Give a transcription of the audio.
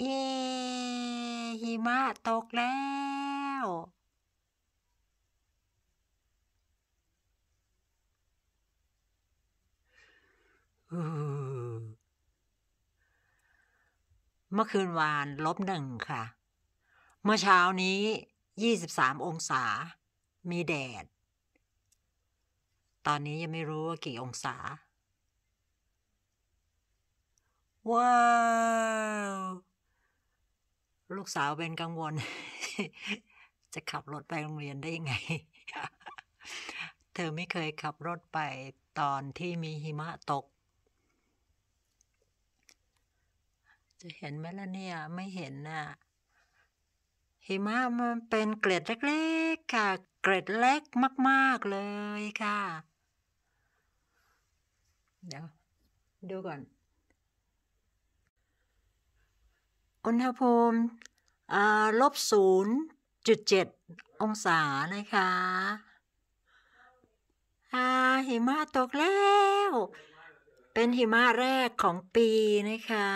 เย่หิมะตกแล้ว เมื่อคืนวานลบหนึ่งค่ะ เมื่อเช้านี้ยี่สิบสามองศา มีแดด ตอนนี้ยังไม่รู้ว่ากี่องศา ว้าลูกสาวเป็นกังวล จะขับรถไปโรงเรียนได้ยังไง เธอไม่เคยขับรถไปตอนที่มีหิมะตก จะเห็นไหมล่ะเนี่ย ไม่เห็นน่ะ หิมะมันเป็นเกล็ดเล็กๆค่ะ เกล็ดเล็กมาก ๆเลยค่ะ เดี๋ยวดูก่อนอุณหภูมิลบศูนย์จุดเจ็ดองศานะคะอหิมะตกแล้ว เป็นหิมะแรกของปีนะคะ